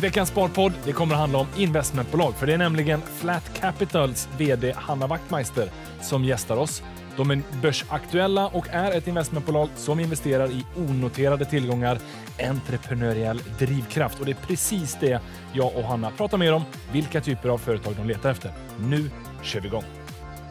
Veckans Sparpodd det kommer att handla om investmentbolag. För Det är nämligen Flat Capitals vd Hanna Wachtmeister som gästar oss. De är börsaktuella och är ett investmentbolag som investerar i onoterade tillgångar, entreprenöriell drivkraft. Och Det är precis det jag och Hanna pratar mer om, vilka typer av företag de letar efter. Nu kör vi igång!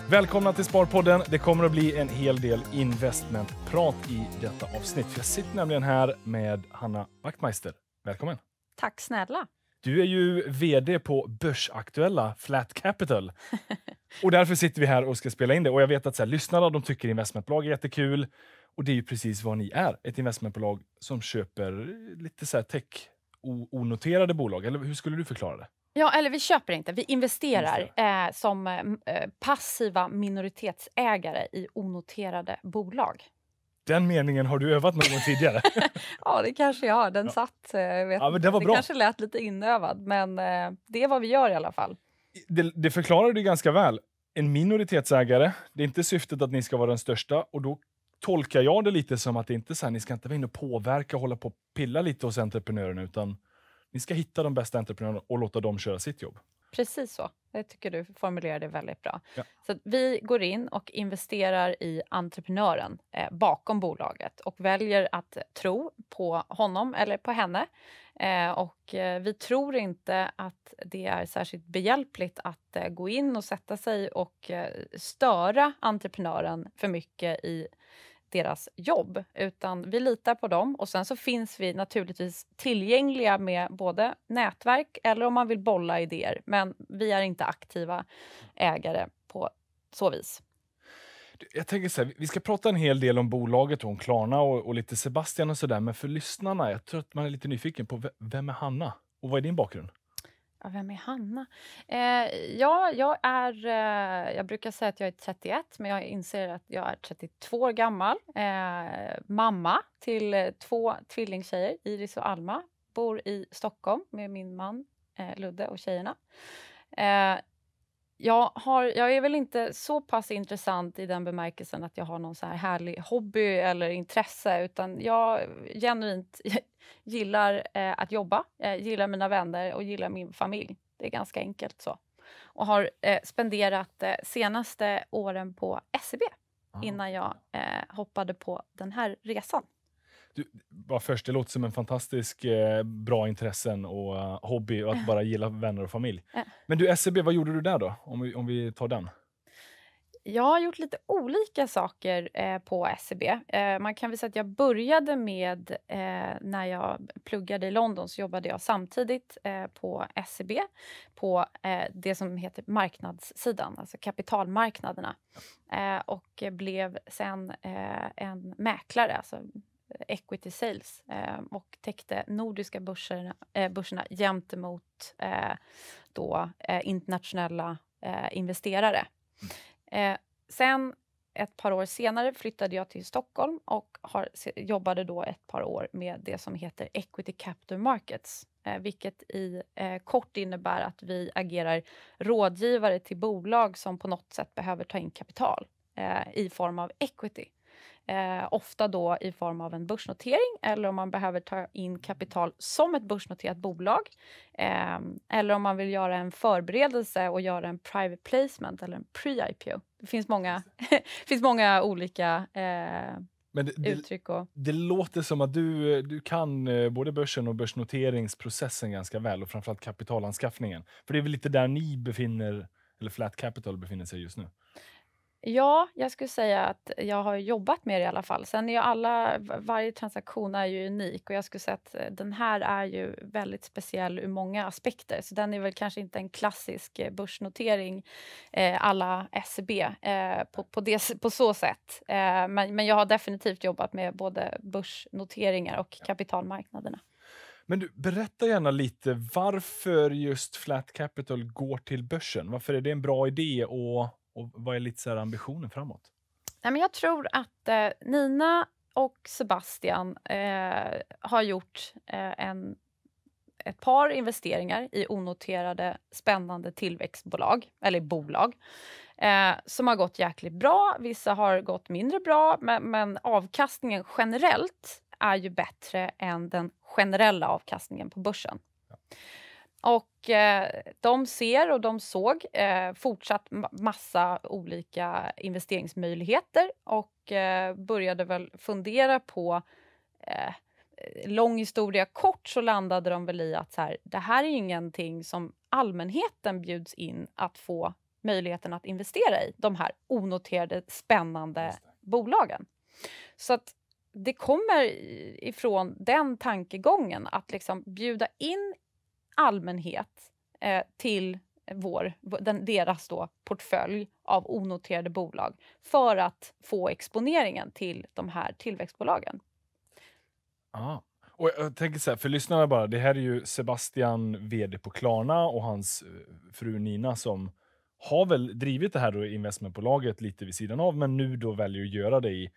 Välkomna till Sparpodden. Det kommer att bli en hel del investmentprat i detta avsnitt. Jag sitter nämligen här med Hanna Wachtmeister. Välkommen! Tack snälla. Du är ju vd på börsaktuella Flat Capital. och därför sitter vi här och ska spela in det. Och jag vet att så här, lyssnarna de tycker investmentbolag är jättekul. Och det är ju precis vad ni är. Ett investmentbolag som köper lite så här tech onoterade bolag. Eller hur skulle du förklara det? Ja, eller vi köper inte. Vi investerar eh, som eh, eh, passiva minoritetsägare i onoterade bolag. Den meningen har du övat någon gång tidigare? ja, det kanske jag har. Den ja. satt. Eh, jag vet ja, men det var det bra. kanske lät lite inövad, men eh, det är vad vi gör i alla fall. Det, det förklarar du ganska väl. En minoritetsägare, det är inte syftet att ni ska vara den största och då tolkar jag det lite som att det inte så här, ni ska inte vara inne och påverka, hålla på och pilla lite hos entreprenörerna, utan ni ska hitta de bästa entreprenörerna och låta dem köra sitt jobb. Precis så. Det tycker du formulerade väldigt bra. Ja. Så vi går in och investerar i entreprenören eh, bakom bolaget och väljer att tro på honom eller på henne. Eh, och eh, vi tror inte att det är särskilt behjälpligt att eh, gå in och sätta sig och eh, störa entreprenören för mycket i deras jobb, utan vi litar på dem. Och sen så finns vi naturligtvis tillgängliga med både nätverk eller om man vill bolla idéer. Men vi är inte aktiva ägare på så vis. Jag tänker så här, vi ska prata en hel del om bolaget och om Klarna och, och lite Sebastian och sådär, men för lyssnarna, jag tror att man är lite nyfiken på vem är Hanna och vad är din bakgrund? Vem är Hanna? Eh, ja, jag är... Eh, jag brukar säga att jag är 31, men jag inser att jag är 32 år gammal. Eh, mamma till eh, två tvillingtjejer, Iris och Alma. Bor i Stockholm med min man eh, Ludde och tjejerna. Eh, jag, har, jag är väl inte så pass intressant i den bemärkelsen att jag har någon så här härlig hobby eller intresse utan jag genuint gillar eh, att jobba, eh, gillar mina vänner och gillar min familj. Det är ganska enkelt så. Och har eh, spenderat eh, senaste åren på SEB ah, innan jag eh, hoppade på den här resan. Du, bara först, det låter som en fantastisk eh, bra intressen och uh, hobby och att bara gilla vänner och familj. Men du, SCB, e vad gjorde du där då? Om vi, om vi tar den. Jag har gjort lite olika saker eh, på SEB. Eh, man kan väl säga att jag började med eh, när jag pluggade i London så jobbade jag samtidigt eh, på SEB på eh, det som heter marknadssidan, alltså kapitalmarknaderna. och blev sen en mäklare, alltså equity sales eh, och täckte nordiska börserna, eh, börserna gentemot eh, då, internationella investerare. Mm. sen ett par år senare flyttade jag till Stockholm och har, jobbade då ett par år med det som heter Equity Capital Markets, vilket i eh, kort innebär att vi agerar rådgivare till bolag som på något sätt behöver ta in kapital eh, i form av equity. Eh, ofta då i form av en börsnotering eller om man behöver ta in kapital som ett börsnoterat bolag. Eh, eller om man vill göra en förberedelse och göra en private placement eller en pre-IPO. Det finns många, finns många olika eh, men det, uttryck. Och... Det, det, låter som att du, du kan eh, både börsen och börsnoteringsprocessen ganska väl och framförallt kapitalanskaffningen. För det är väl lite där ni befinner eller Flat Capital befinner sig just nu? Ja, jag skulle säga att jag har jobbat med det i alla fall. Sen är ju alla, varje transaktion är ju unik och jag skulle säga att eh, den här är ju väldigt speciell ur många aspekter. Så den är väl kanske inte en klassisk eh, börsnotering eh, alla SEB eh, på, på, det, på, så sätt. Eh, men, men jag har definitivt jobbat med både börsnoteringar och kapitalmarknaderna. Men du, berätta gärna lite varför just Flat Capital går till börsen. Varför är det en bra idé och och vad är lite så ambitionen framåt? Nej, men jag tror att eh, Nina och Sebastian eh, har gjort eh, en, ett par investeringar i onoterade spännande tillväxtbolag, eller bolag, eh, som har gått jäkligt bra. Vissa har gått mindre bra, men, men avkastningen generellt är ju bättre än den generella avkastningen på börsen. Ja. Och eh, de ser och de såg eh, fortsatt massa olika investeringsmöjligheter och eh, började väl fundera på eh, lång historia kort så landade de väl i att så här, det här är ingenting som allmänheten bjuds in att få möjligheten att investera i, de här onoterade spännande bolagen. Så att det kommer ifrån den tankegången att liksom bjuda in allmänhet eh, till vår, den, deras då portfölj av onoterade bolag för att få exponeringen till de här tillväxtbolagen. Ah. Och jag tänker så här, för lyssnarna bara, det här är ju Sebastian, VD på Klarna och hans eh, fru Nina som har väl drivit det här då investmentbolaget lite vid sidan av, men nu då väljer att göra det i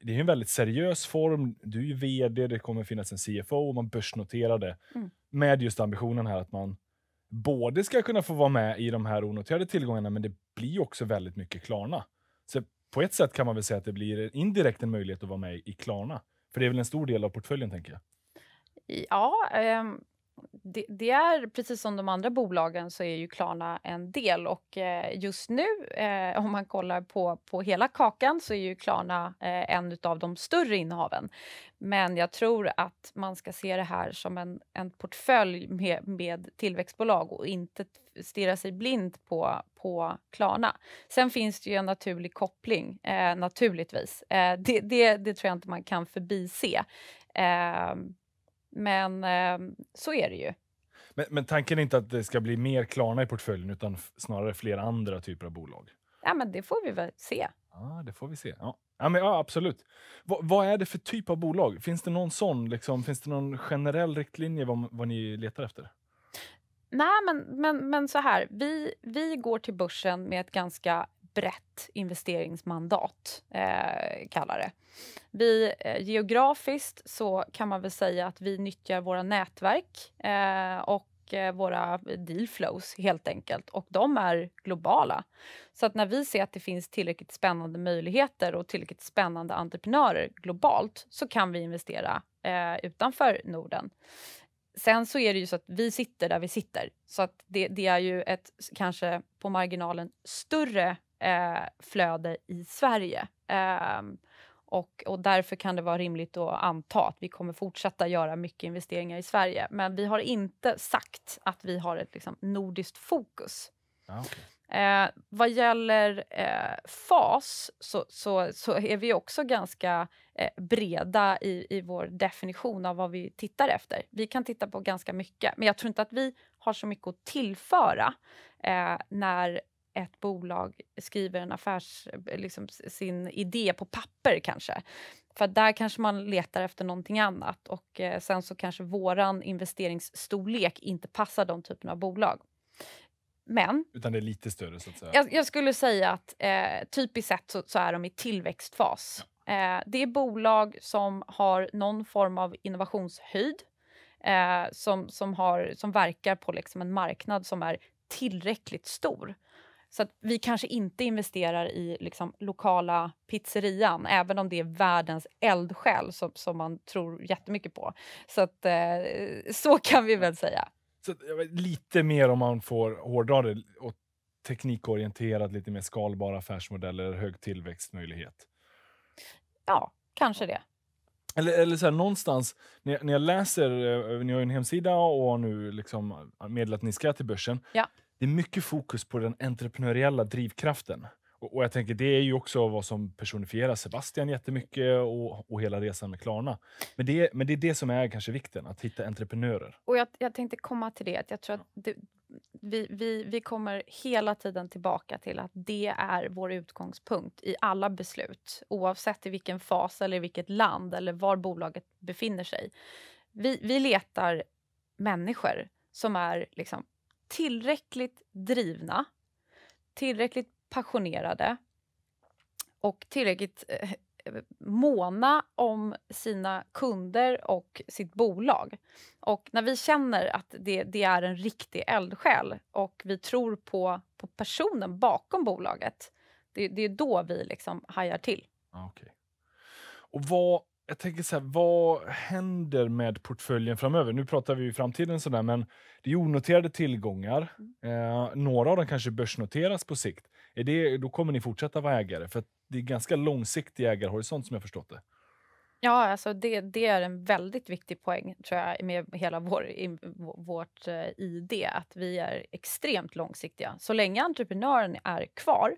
det är en väldigt seriös form. Du är ju vd, det kommer finnas en CFO och man börsnoterar det. Mm. Med just ambitionen här att man både ska kunna få vara med i de här onoterade tillgångarna, men det blir också väldigt mycket Klarna. Så på ett sätt kan man väl säga att det blir indirekt en möjlighet att vara med i Klarna. För det är väl en stor del av portföljen, tänker jag. Ja, ehm, det, det, är precis som de andra bolagen så är ju Klarna en del och eh, just nu eh, om man kollar på, på hela kakan så är ju Klarna eh, en av de större innehaven. Men jag tror att man ska se det här som en, en portfölj med, med tillväxtbolag och inte stirra sig blind på, på Klarna. Sen finns det ju en naturlig koppling eh, naturligtvis. Eh, det, det, det, tror jag inte man kan förbise. Ehm, men eh, så är det ju. Men, men, tanken är inte att det ska bli mer Klarna i portföljen utan snarare fler andra typer av bolag? Ja, men det får vi väl se. Ja, det får vi se. Ja, ja, men, ja absolut. V vad är det för typ av bolag? Finns det någon sån? Liksom, finns det någon generell riktlinje vad, vad ni letar efter? Nej, men, men, men så här. Vi, vi går till börsen med ett ganska brett investeringsmandat, eh, kallar det. Vi, eh, geografiskt så kan man väl säga att vi nyttjar våra nätverk eh, och eh, våra dealflows helt enkelt och de är globala. Så att när vi ser att det finns tillräckligt spännande möjligheter och tillräckligt spännande entreprenörer globalt så kan vi investera eh, utanför Norden. Sen så är det ju så att vi sitter där vi sitter så att det, det är ju ett kanske på marginalen större eh, flöde i Sverige. Eh, och, och därför kan det vara rimligt att anta att vi kommer fortsätta göra mycket investeringar i Sverige. Men vi har inte sagt att vi har ett liksom, nordiskt fokus. Ah, okay. Eh, vad gäller eh, FAS så, så, så, är vi också ganska eh, breda i, i vår definition av vad vi tittar efter. Vi kan titta på ganska mycket, men jag tror inte att vi har så mycket att tillföra eh, när ett bolag skriver en affärs, liksom sin idé på papper kanske. För där kanske man letar efter någonting annat och eh, sen så kanske våran investeringsstorlek inte passar de typen av bolag. Men, Utan det är lite större så att säga? Jag, jag skulle säga att eh, typiskt sett så, så, är de i tillväxtfas. Ja. Eh, det är bolag som har någon form av innovationshöjd eh, som, som, har, som verkar på liksom en marknad som är tillräckligt stor så att vi kanske inte investerar i liksom, lokala pizzerian, även om det är världens eldsjäl som, som man tror jättemycket på. Så, att, eh, så kan vi väl säga. Så, lite mer om man får hårdra det, och teknikorienterat, lite mer skalbara affärsmodeller, hög tillväxtmöjlighet. Ja, kanske det. Eller, eller så här, någonstans, när när jag läser, eh, ni har ju en hemsida och har nu liksom meddelat att ni ska till börsen. Ja det är mycket fokus på den entreprenöriella drivkraften. Och, och jag tänker Det är ju också vad som personifierar Sebastian jättemycket och, och hela resan med Klarna. Men det, men det är det som är kanske vikten, att hitta entreprenörer. Och Jag, jag tänkte komma till det. Jag tror att det, vi, vi, vi kommer hela tiden tillbaka till att det är vår utgångspunkt i alla beslut oavsett i vilken fas, eller i vilket land eller var bolaget befinner sig. Vi, vi letar människor som är liksom tillräckligt drivna, tillräckligt passionerade och tillräckligt eh, måna om sina kunder och sitt bolag. Och när vi känner att det, det, är en riktig eldsjäl och vi tror på, på personen bakom bolaget, det, det är då vi liksom hajar till. Ah, okay. Och vad jag tänker så här, vad händer med portföljen framöver? Nu pratar vi ju framtiden sådär, men det är onoterade tillgångar. Mm. Eh, några av dem kanske börsnoteras på sikt. Är det, då kommer ni fortsätta vara ägare, för det är ganska långsiktig ägarhorisont som jag förstått det. Ja, alltså det, det, är en väldigt viktig poäng tror jag med hela vår, vårt eh, ID, att vi är extremt långsiktiga. Så länge entreprenören är kvar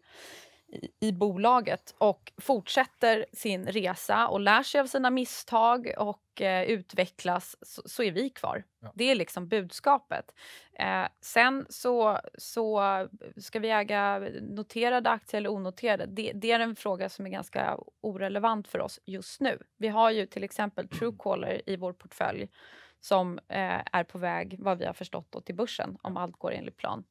i, bolaget och fortsätter sin resa och lär sig av sina misstag och eh, utvecklas så, så, är vi kvar. Ja. Det är liksom budskapet. Eh, sen så, så ska vi äga noterade aktier eller onoterade. Det, det, är en fråga som är ganska orelevant för oss just nu. Vi har ju till exempel Truecaller i vår portfölj som eh, är på väg, vad vi har förstått, då, till börsen om allt går enligt plan.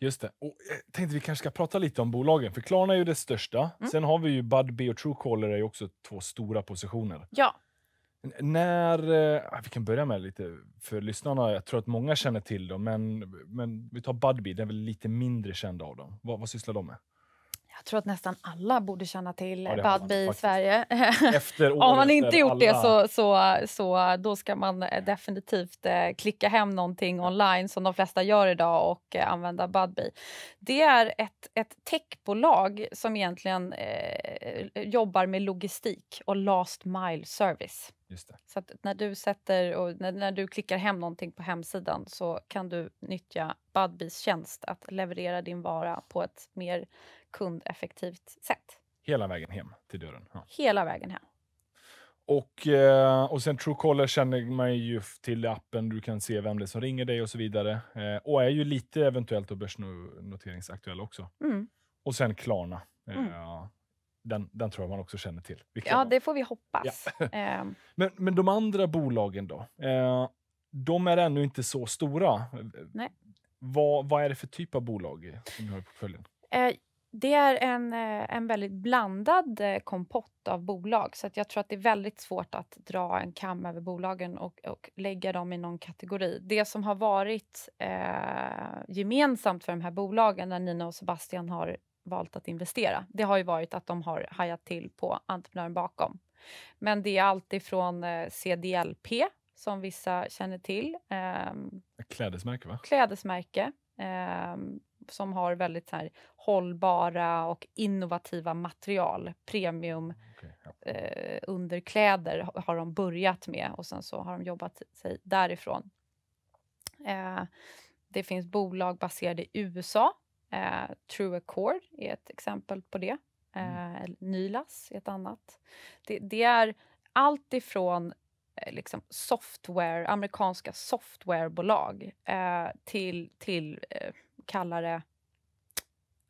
Just det. Och jag eh, tänkte vi kanske ska prata lite om bolagen, för Klarna är ju det största. Mm. Sen har vi ju Budbee och Truecaller är ju också två stora positioner. Ja. N när, eh, ah, vi kan börja med lite för lyssnarna, jag tror att många känner till dem, men, men vi tar Budbee, den är väl lite mindre känd av dem. Vad, vad sysslar de med? Jag tror att nästan alla borde känna till ja, Budbee i Sverige. Efter Om man inte gjort alla... det så, så, så då ska man eh, definitivt eh, klicka hem någonting online som de flesta gör idag och eh, använda Budbee. Det är ett, ett techbolag som egentligen eh, jobbar med logistik och last mile service. Så när du sätter och när, när, du klickar hem någonting på hemsidan så kan du nyttja Budbees tjänst att leverera din vara på ett mer kundeffektivt sätt. Hela vägen hem till dörren? Ja. Hela vägen hem. Och, eh, och sen Truecaller känner man ju till appen, du kan se vem det är som ringer dig och så vidare. Eh, och är ju lite eventuellt börsnoteringsaktuell också. Mm. Och sen Klarna. Eh, mm. Den, den, tror jag man också känner till. Vilka ja, det får vi hoppas. Ja. Ehm. men, men de andra bolagen då? De är ännu inte så stora. Nej. Vad, vad är det för typ av bolag som ni har i portföljen? Det är en, eh, en väldigt blandad eh, kompott av bolag så jag tror att det är väldigt svårt att dra en kam över bolagen och, och lägga dem i någon kategori. Det som har varit eh, gemensamt för de här bolagen när Nina och Sebastian har valt att investera, det har ju varit att de har hajat till på entreprenören bakom. Men det är allt ifrån eh, CDLP, som vissa känner till. Eh, klädesmärke, va? Klädesmärke. Um, som har väldigt så här, hållbara och innovativa material. Premium mm, okay, ja. eh, underkläder har de börjat med och sen så har de jobbat sig därifrån. Eh, det finns bolag baserade i USA. Eh, True Accord är ett exempel på det. Mm. Eh, Nylas är ett annat. Det, det är allt ifrån eh, liksom software, amerikanska softwarebolag eh, till, till eh, kallar det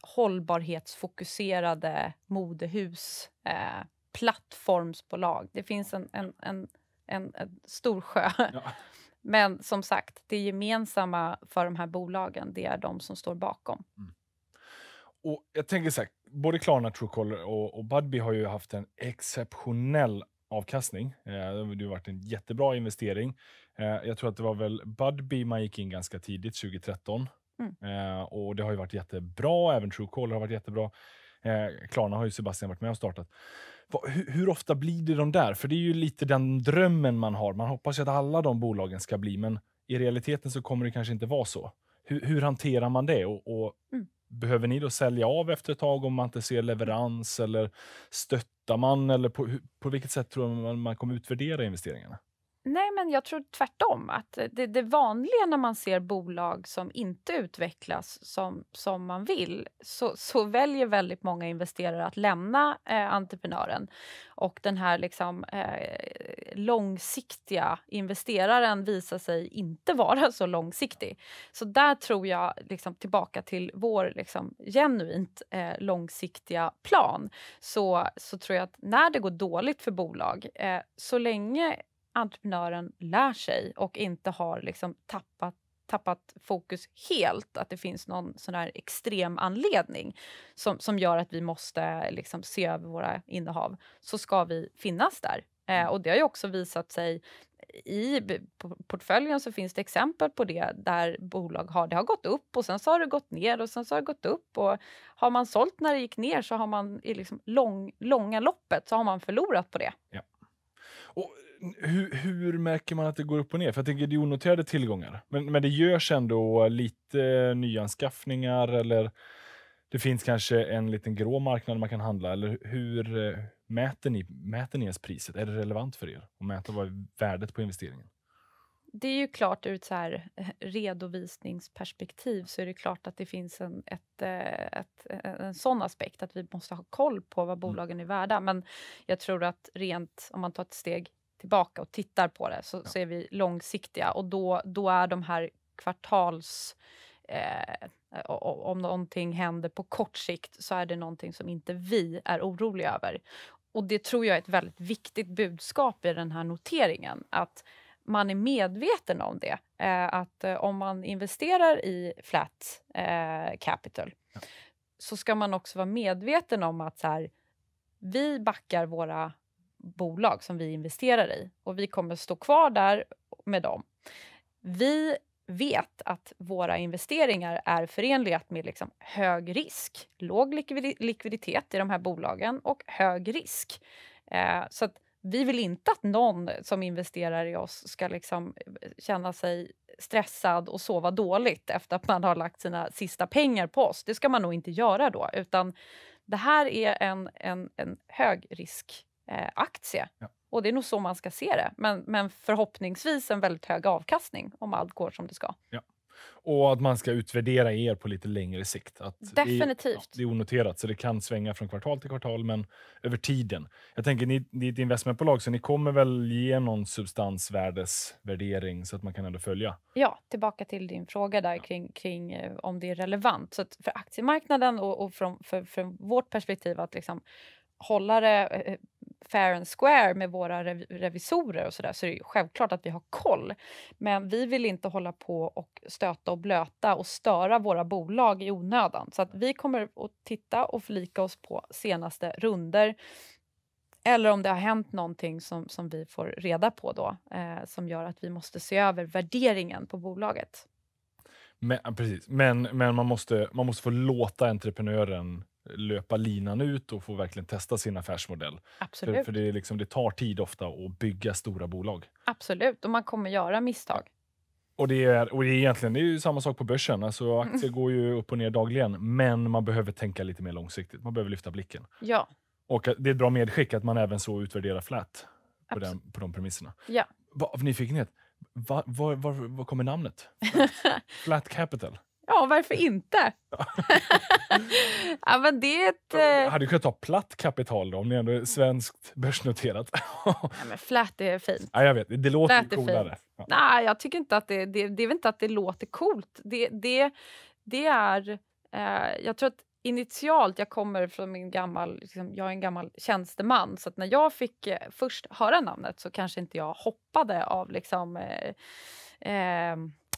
hållbarhetsfokuserade modehus, eh, plattformsbolag. Det finns en, en, en, en, en stor sjö. Ja. Men som sagt, det gemensamma för de här bolagen, det är de som står bakom. Mm. Och jag tänker så här, både Klarna, Truecaller och, och Budbee har ju haft en exceptionell avkastning. Eh, det har varit en jättebra investering. Eh, jag tror att det var väl Budbee man gick in ganska tidigt, 2013. Mm. Eh, och det har ju varit jättebra. Även Truecaller har varit jättebra. Eh, Klarna har ju Sebastian varit med och startat. Va, hur, hur, ofta blir det de där? För det är ju lite den drömmen man har. Man hoppas ju att alla de bolagen ska bli, men i realiteten så kommer det kanske inte vara så. Hur, hur hanterar man det? Och, och mm. Behöver ni då sälja av efter ett tag om man inte ser leverans mm. eller stöttar man? Eller på, på vilket sätt tror man man kommer utvärdera investeringarna? Nej, men jag tror tvärtom. Att det, det vanliga när man ser bolag som inte utvecklas som, som man vill så, så väljer väldigt många investerare att lämna eh, entreprenören. Och den här liksom, eh, långsiktiga investeraren visar sig inte vara så långsiktig. Så där tror jag, liksom, tillbaka till vår liksom, genuint eh, långsiktiga plan så, så tror jag att när det går dåligt för bolag, eh, så länge entreprenören lär sig och inte har liksom tappat tappat fokus helt, att det finns någon sån här extrem anledning som, som gör att vi måste liksom se över våra innehav, så ska vi finnas där. Eh, mm. och det har ju också visat sig i portföljen så finns det exempel på det där bolag har, det har gått upp och sen så har det gått ner och sen så har det gått upp och har man sålt när det gick ner så har man i liksom lång, långa loppet så har man förlorat på det. Ja. Och hur, hur, märker man att det går upp och ner? För jag tänker, det är onoterade tillgångar. Men, men det görs ändå lite nyanskaffningar eller det finns kanske en liten grå marknad man kan handla. Eller hur eh, mäter ni, mäter ni ens priset? Är det relevant för er att mäta vad värdet på investeringen? Det är ju klart ur ett så här eh, redovisningsperspektiv så är det klart att det finns en, ett, eh, ett, en sån aspekt att vi måste ha koll på vad mm. bolagen är värda. Men jag tror att rent om man tar ett steg tillbaka och tittar på det så, ja. så är vi långsiktiga och då, då är de här kvartals... Eh, om någonting händer på kort sikt så är det någonting som inte vi är oroliga över. Och det tror jag är ett väldigt viktigt budskap i den här noteringen. Att man är medveten om det. Eh, att eh, om man investerar i flat eh, capital ja. så ska man också vara medveten om att så här, vi backar våra bolag som vi investerar i och vi kommer stå kvar där med dem. Vi vet att våra investeringar är förenliga med liksom hög risk, låg likviditet i de här bolagen och hög risk. Eh, så att vi vill inte att någon som investerar i oss ska liksom eh, känna sig stressad och sova dåligt efter att man har lagt sina sista pengar på oss. Det ska man nog inte göra då, utan det här är en, en, en hög risk eh, aktie. Ja. Och det är nog så man ska se det. Men, men förhoppningsvis en väldigt hög avkastning om allt går som det ska. Ja. Och att man ska utvärdera er på lite längre sikt. Att Definitivt. Det är, ja, det är onoterat, så det kan svänga från kvartal till kvartal, men över tiden. Jag tänker, ni, ni är ett investmentbolag, så ni kommer väl ge någon substansvärdesvärdering så att man kan ändå följa? Ja, tillbaka till din fråga där ja. kring, kring eh, om det är relevant. Så för aktiemarknaden och, och från, för, för vårt perspektiv, att liksom hålla det eh, eh, fair and square med våra revisorer och sådär så är det självklart att vi har koll. Men vi vill inte hålla på och stöta och blöta och störa våra bolag i onödan. Så att vi kommer att titta och förlika oss på senaste runder eller om det har hänt någonting som, som vi får reda på då eh, som gör att vi måste se över värderingen på bolaget. Men, precis. men, men man, måste, man måste få låta entreprenören löpa linan ut och få verkligen testa sin affärsmodell. Absolut. För, för det, liksom, det, tar tid ofta att bygga stora bolag. Absolut, och man kommer göra misstag. Och det är, och det är egentligen det är ju samma sak på börsen. Alltså, aktier går ju upp och ner dagligen, men man behöver tänka lite mer långsiktigt. Man behöver lyfta blicken. Ja. Och det är ett bra medskick att man även så utvärderar flat på, den, på de premisserna. Ja. Va, av nyfikenhet, var, var, var, var kommer namnet? Flat, flat Capital? Ja, varför inte? ja, men det är ett, eh... Hade du kunnat ta platt kapital då, om det ändå är svenskt börsnoterat? ja, men flat är fint. Ja, jag vet. Det låter flat coolare. Ja. Nej, jag tycker inte att det, det, det är inte att det låter coolt. Det, det, det är... Eh, jag tror att initialt, jag kommer från min gammal, liksom, jag är en gammal tjänsteman, så när jag fick eh, först höra namnet så kanske inte jag hoppade av liksom eh, eh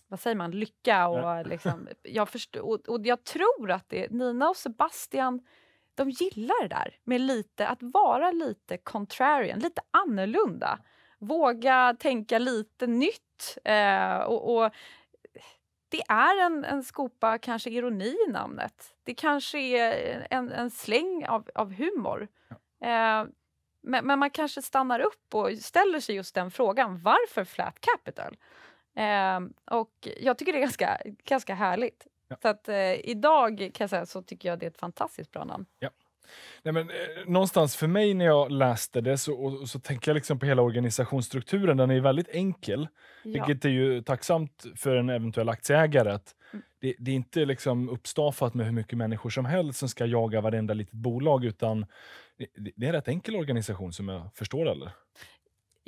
vad säger man, lycka. Och, liksom, jag förstår, och, och, jag tror att det, Nina och Sebastian de gillar det där med lite, att vara lite contrarian, lite annorlunda. Våga tänka lite nytt. Eh, och, och, det är en, en skopa kanske ironi i namnet. Det kanske är en, en släng av, av humor. Eh, men, men, man kanske stannar upp och ställer sig just den frågan. Varför flat capital? Ehm, och jag tycker det är ganska, ganska härligt. Ja. Så att eh, idag kan säga, så tycker jag det är ett fantastiskt bra namn. Ja. Nej, men, eh, någonstans för mig när jag läste det så, och, så tänkte jag liksom på hela organisationsstrukturen. Den är väldigt enkel, ja. vilket är ju tacksamt för en eventuell aktieägare. Att mm. det, det, är inte liksom uppstaffat med hur mycket människor som helst som ska jaga varenda litet bolag, utan det, det är en rätt enkel organisation som jag förstår det.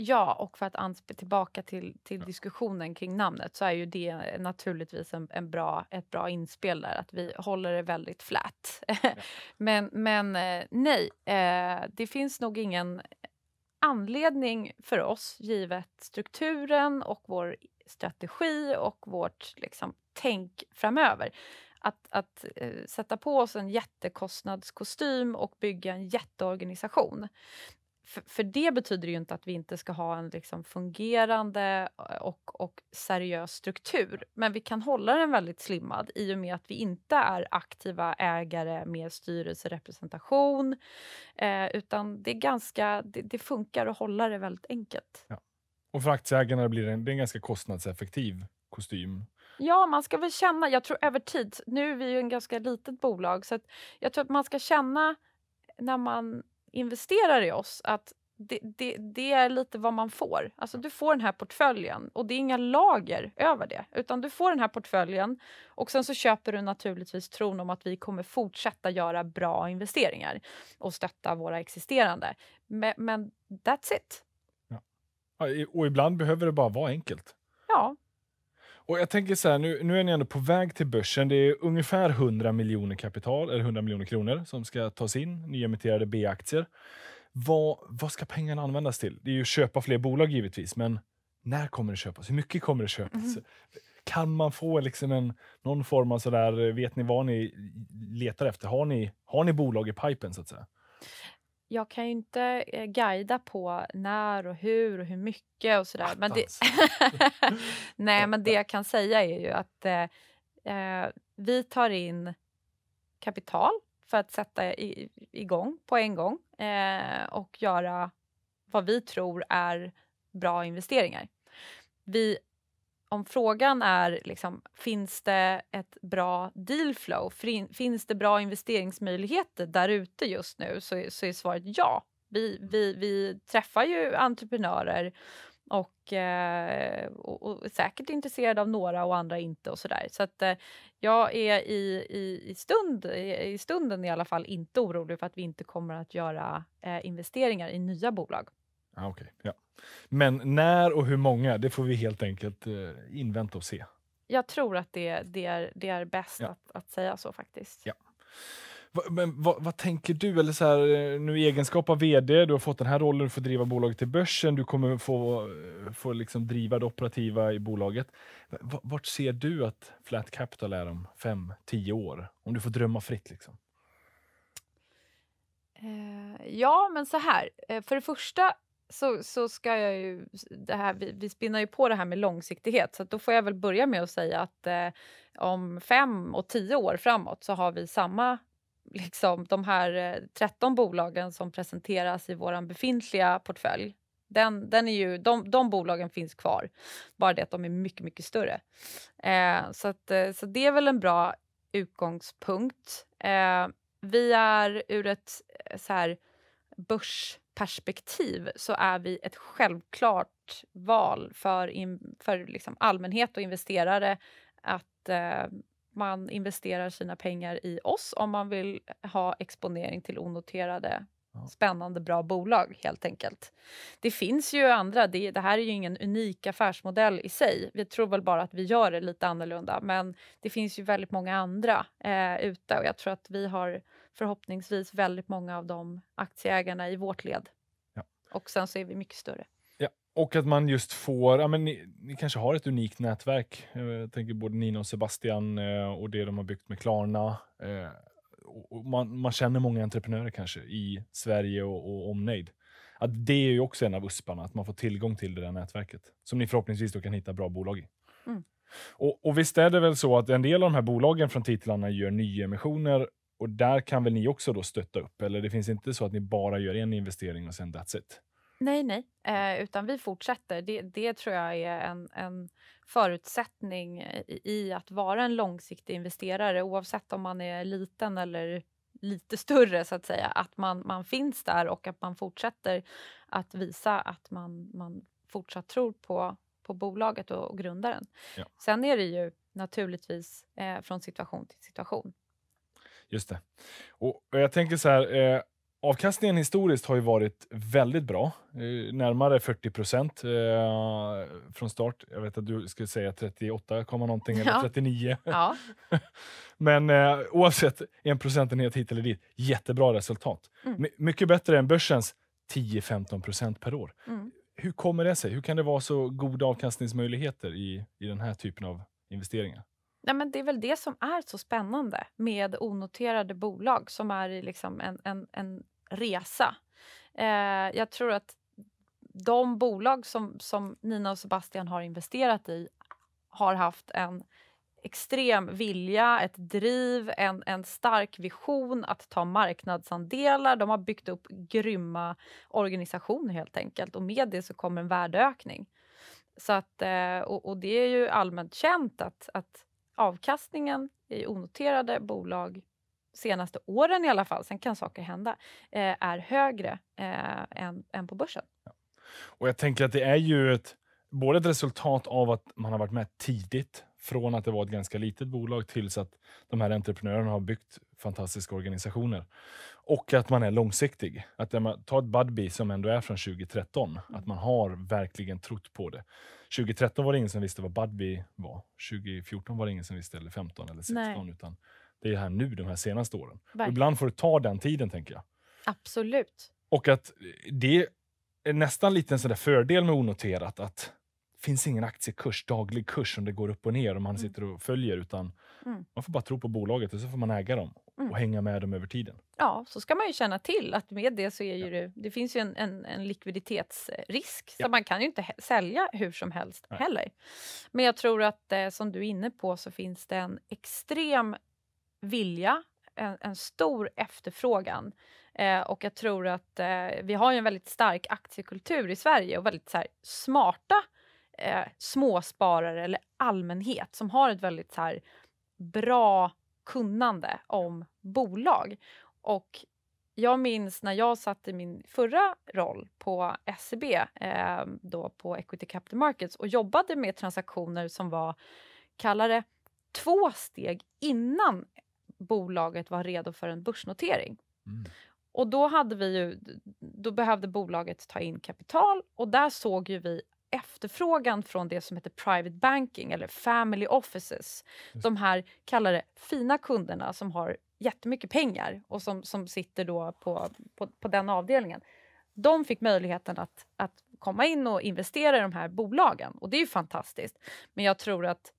Ja, och för att anspe tillbaka till, till diskussionen kring namnet så är ju det naturligtvis en, en bra, ett bra inspel där, att vi håller det väldigt flat. men, men eh, nej, eh, det finns nog ingen anledning för oss, givet strukturen och vår strategi och vårt liksom, tänk framöver, att, att eh, sätta på oss en jättekostnadskostym och bygga en jätteorganisation. För, för, det betyder ju inte att vi inte ska ha en liksom fungerande och, och seriös struktur. Men vi kan hålla den väldigt slimmad i och med att vi inte är aktiva ägare med styrelserepresentation. Eh, utan det, är ganska, det, det, funkar att hålla det väldigt enkelt. Ja. Och för aktieägarna blir det en, det är en ganska kostnadseffektiv kostym. Ja, man ska väl känna, jag tror över tid, nu är vi ju en ganska litet bolag, så jag tror att man ska känna när man investerar i oss att det, det, det, är lite vad man får. Alltså du får den här portföljen och det är inga lager över det. Utan du får den här portföljen och sen så köper du naturligtvis tron om att vi kommer fortsätta göra bra investeringar och stötta våra existerande. Men, men that's it. Ja. Och ibland behöver det bara vara enkelt. Ja. Och jag tänker så här, nu, nu är ni ändå på väg till börsen. Det är ungefär 100 miljoner kapital, eller 100 miljoner kronor som ska tas in, nyemitterade B-aktier. Vad, vad ska pengarna användas till? Det är ju köpa fler bolag givetvis, men när kommer det köpas? Hur mycket kommer det köpas? Mm. Kan man få liksom en, någon form av sådär, vet ni vad ni letar efter? Har ni, har ni bolag i pipen så att säga? jag kan ju inte eh, guida på när och hur och hur mycket och sådär. Men det, alltså. Nej, men det jag kan säga är ju att eh, eh, vi tar in kapital för att sätta i, igång på en gång eh, och göra vad vi tror är bra investeringar. Vi om frågan är liksom, finns det ett bra dealflow? Finns det bra investeringsmöjligheter där ute just nu? Så, så är svaret ja. Vi, vi, vi träffar ju entreprenörer och, eh, och, och, säkert intresserade av några och andra inte och sådär. Så att eh, jag är i, i, i, stund, i stunden i alla fall inte orolig för att vi inte kommer att göra eh, investeringar i nya bolag. Ah, okay. ja. Men när och hur många, det får vi helt enkelt eh, invänta och se. Jag tror att det, det, är, det är bäst ja. att, att säga så faktiskt. Ja. Men vad, vad, tänker du? Eller så här, eh, nu i egenskap av VD, du har fått den här rollen, du får driva bolaget till börsen, du kommer få, eh, få liksom driva det operativa i bolaget. Vart ser du att Flat Capital är om 5-10 år? Om du får drömma fritt. Liksom. Ja, men så här. För det första så, så ska jag ju... Det här, vi, vi spinnar ju på det här med långsiktighet, så då får jag väl börja med att säga att eh, om fem och tio år framåt så har vi samma liksom, de här 13 eh, bolagen som presenteras i vår befintliga portfölj. Den, den är ju, de, de bolagen finns kvar, bara det att de är mycket, mycket större. Eh, så, att, eh, så det är väl en bra utgångspunkt. Eh, vi är ur ett eh, så här, börs perspektiv så är vi ett självklart val för, in, för liksom allmänhet och investerare att eh, man investerar sina pengar i oss om man vill ha exponering till onoterade spännande bra bolag helt enkelt. Det finns ju andra, det, det, här är ju ingen unik affärsmodell i sig. Vi tror väl bara att vi gör det lite annorlunda men det finns ju väldigt många andra eh, ute och jag tror att vi har förhoppningsvis väldigt många av de aktieägarna i vårt led. Ja. Och sen så är vi mycket större. Ja, och att man just får, ja, men ni, ni kanske har ett unikt nätverk. Eh, jag tänker både Nina och Sebastian eh, och det de har byggt med Klarna. Eh, man, man, känner många entreprenörer kanske i Sverige och, och omnejd. Att det är ju också en av usparna, att man får tillgång till det där nätverket som ni förhoppningsvis då kan hitta bra bolag i. Mm. Och, och visst är det väl så att en del av de här bolagen från tid till annan gör nyemissioner och där kan väl ni också då stötta upp? Eller det finns inte så att ni bara gör en investering och sen that's it? Nej, nej, eh, utan vi fortsätter. Det, det, tror jag är en, en förutsättning i, i, att vara en långsiktig investerare oavsett om man är liten eller lite större, så att säga. Att man, man finns där och att man fortsätter att visa att man, man fortsatt tror på, på bolaget och, och grundaren. Ja. Sen är det ju naturligtvis eh, från situation till situation. Just det. Och, jag tänker så här, eh, avkastningen historiskt har ju varit väldigt bra. Eh, närmare 40 procent eh, från start. Jag vet att du skulle säga 38, någonting eller 39. Ja. Men eh, oavsett, en procentenhet hit eller dit, jättebra resultat. Mm. mycket bättre än börsens 10-15 procent per år. Mm. Hur kommer det sig? Hur kan det vara så goda avkastningsmöjligheter i, i den här typen av investeringar? Nej, men det är väl det som är så spännande med onoterade bolag som är liksom en, en, en resa. Eh, jag tror att de bolag som, som Nina och Sebastian har investerat i har haft en extrem vilja, ett driv, en, en stark vision att ta marknadsandelar. De har byggt upp grymma organisationer helt enkelt och med det så kommer en värdeökning. Så att, eh, och, och, det är ju allmänt känt att, att avkastningen i onoterade bolag senaste åren i alla fall, sen kan saker hända, eh, är högre eh, än, än på börsen. Ja. Och jag tänker att det är ju ett, både ett resultat av att man har varit med tidigt från att det var ett ganska litet bolag tills att de här entreprenörerna har byggt fantastiska organisationer. Och att man är långsiktig. Att man, ta ett Budbee som ändå är från 2013, mm. att man har verkligen trott på det. 2013 var det ingen som visste vad Budbee var. 2014 var det ingen som visste, eller 15 eller 16. Nej. Utan det är här nu, de här senaste åren. Ibland får du ta den tiden, tänker jag. Absolut. Och att eh, det är nästan lite en sån fördel med onoterat, att finns ingen aktiekurs, daglig kurs som det går upp och ner och man mm. sitter och följer. utan mm. Man får bara tro på bolaget och så får man äga dem och mm. hänga med dem över tiden. Ja, så ska man ju känna till att med det så är ju ja. det, det finns ju en, en, en likviditetsrisk. Ja. Så man kan ju inte sälja hur som helst Nej. heller. Men jag tror att eh, som du är inne på så finns det en extrem vilja en, en, stor efterfrågan. Eh, och jag tror att eh, vi har ju en väldigt stark aktiekultur i Sverige och väldigt så här, smarta eh, småsparare eller allmänhet som har ett väldigt så här, bra kunnande om bolag. Och jag minns när jag satt i min förra roll på SEB, eh, då på Equity Capital Markets och jobbade med transaktioner som var, kallade två steg innan bolaget var redo för en börsnotering. Mm. Och då, hade vi ju, då behövde bolaget ta in kapital och där såg ju vi efterfrågan från det som heter private banking eller family offices. De här, kallar det, fina kunderna som har jättemycket pengar och som, som sitter då på, på, på den avdelningen. De fick möjligheten att, att komma in och investera i de här bolagen och det är ju fantastiskt. Men jag tror att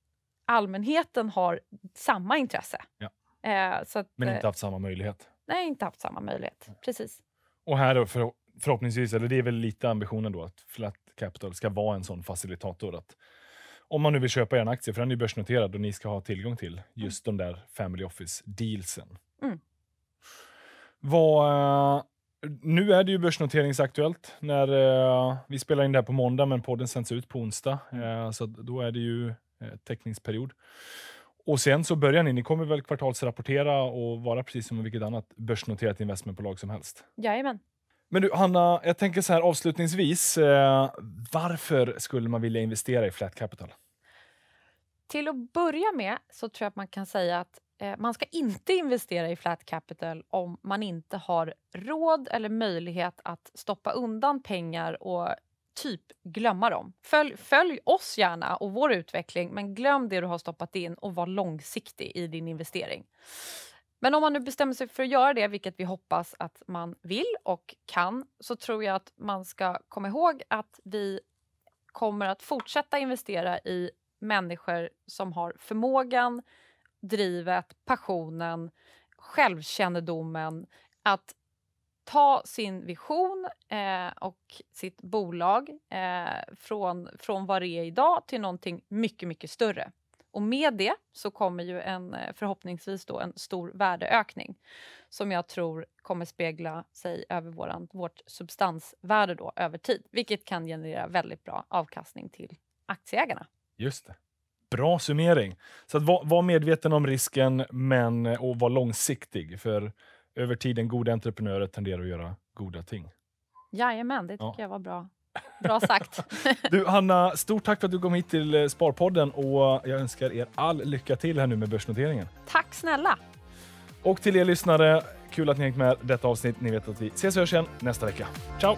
allmänheten har samma intresse. Ja. Eh, så att, Men inte eh, haft samma möjlighet. Nej, inte haft samma möjlighet. Precis. Och här då, för, förhoppningsvis, eller det är väl lite ambitionen då, att, för att Capital ska vara en sån facilitator. att Om man nu vill köpa er en aktie, för den är börsnoterad och ni ska ha tillgång till just mm. de där Family Office-dealsen. Mm. Vad, eh, nu är det ju börsnoteringsaktuellt när eh, vi spelar in det här på måndag, men podden sänds ut på onsdag. Eh, så då är det ju eh, teckningsperiod. Och sen så börjar ni, ni kommer väl kvartalsrapportera och vara precis som vilket annat börsnoterat investmentbolag som helst? Jajamän. Men du, Hanna, jag tänker så här avslutningsvis. Eh, varför skulle man vilja investera i flat capital? Till att börja med så tror jag att man kan säga att eh, man ska inte investera i flat capital om man inte har råd eller möjlighet att stoppa undan pengar och typ glömma dem. Följ, följ oss gärna och vår utveckling, men glöm det du har stoppat in och var långsiktig i din investering. Men om man nu bestämmer sig för att göra det, vilket vi hoppas att man vill och kan, så tror jag att man ska komma ihåg att vi kommer att fortsätta investera i människor som har förmågan, drivet, passionen, självkännedomen att ta sin vision eh, och sitt bolag eh, från, från vad det är idag till någonting mycket, mycket större. Och med det så kommer ju en, eh, förhoppningsvis då en stor värdeökning som jag tror kommer spegla sig över våran, vårt substansvärde då, över tid vilket kan generera väldigt bra avkastning till aktieägarna. Just det. Bra summering. Så att var, var medveten om risken men, eh, och var långsiktig. För över tiden goda entreprenörer tenderar att göra goda ting. Jajamän, det tycker ja. jag var bra Bra sagt. du, Hanna, stort tack för att du kom hit till eh, Sparpodden och jag önskar er all lycka till här nu med börsnoteringen. Tack snälla. Och till er lyssnare, kul att ni hängt med detta avsnitt. Ni vet att vi ses och hörs igen nästa vecka. Ciao!